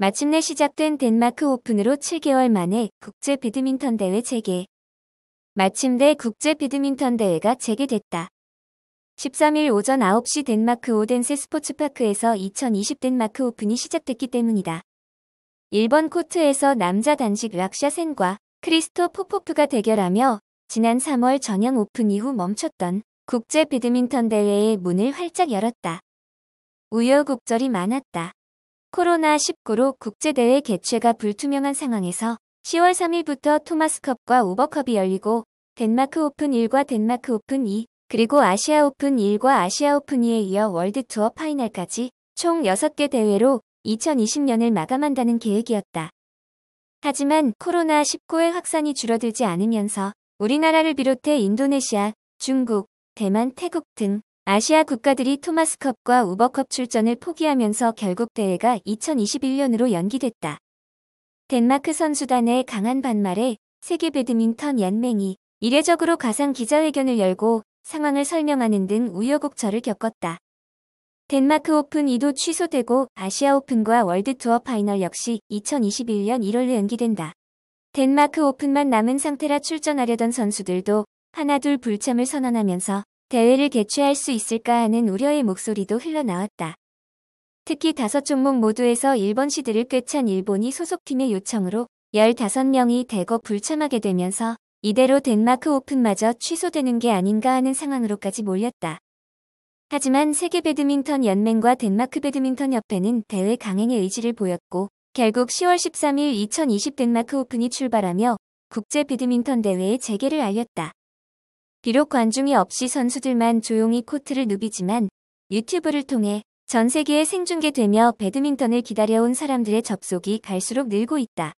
마침내 시작된 덴마크 오픈으로 7개월 만에 국제 배드민턴 대회 재개. 마침내 국제 배드민턴 대회가 재개됐다. 13일 오전 9시 덴마크 오덴세 스포츠파크에서 2020 덴마크 오픈이 시작됐기 때문이다. 1번 코트에서 남자 단식 락샤센과 크리스토 포포프가 대결하며 지난 3월 전형 오픈 이후 멈췄던 국제 배드민턴 대회의 문을 활짝 열었다. 우여곡절이 많았다. 코로나19로 국제대회 개최가 불투명한 상황에서 10월 3일부터 토마스컵과 우버컵이 열리고 덴마크 오픈 1과 덴마크 오픈 2, 그리고 아시아 오픈 1과 아시아 오픈 2에 이어 월드투어 파이널까지 총 6개 대회로 2020년을 마감한다는 계획이었다. 하지만 코로나19의 확산이 줄어들지 않으면서 우리나라를 비롯해 인도네시아, 중국, 대만, 태국 등 아시아 국가들이 토마스컵과 우버컵 출전을 포기하면서 결국 대회가 2021년으로 연기됐다. 덴마크 선수단의 강한 반말에 세계 배드민턴 연맹이 이례적으로 가상 기자회견을 열고 상황을 설명하는 등 우여곡절을 겪었다. 덴마크 오픈 2도 취소되고 아시아 오픈과 월드투어 파이널 역시 2021년 1월로 연기된다. 덴마크 오픈만 남은 상태라 출전하려던 선수들도 하나둘 불참을 선언하면서 대회를 개최할 수 있을까 하는 우려의 목소리도 흘러나왔다. 특히 다섯 종목 모두에서 일본 시드를 꿰찬 일본이 소속팀의 요청으로 15명이 대거 불참하게 되면서 이대로 덴마크 오픈마저 취소되는 게 아닌가 하는 상황으로까지 몰렸다. 하지만 세계 배드민턴 연맹과 덴마크 배드민턴 협회는 대회 강행의 의지를 보였고 결국 10월 13일 2020 덴마크 오픈이 출발하며 국제 배드민턴 대회의 재개를 알렸다. 비록 관중이 없이 선수들만 조용히 코트를 누비지만 유튜브를 통해 전 세계에 생중계되며 배드민턴을 기다려온 사람들의 접속이 갈수록 늘고 있다.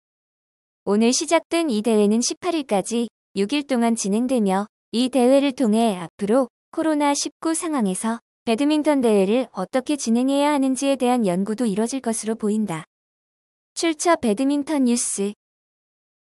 오늘 시작된 이 대회는 18일까지 6일 동안 진행되며 이 대회를 통해 앞으로 코로나19 상황에서 배드민턴 대회를 어떻게 진행해야 하는지에 대한 연구도 이뤄질 것으로 보인다. 출처 배드민턴 뉴스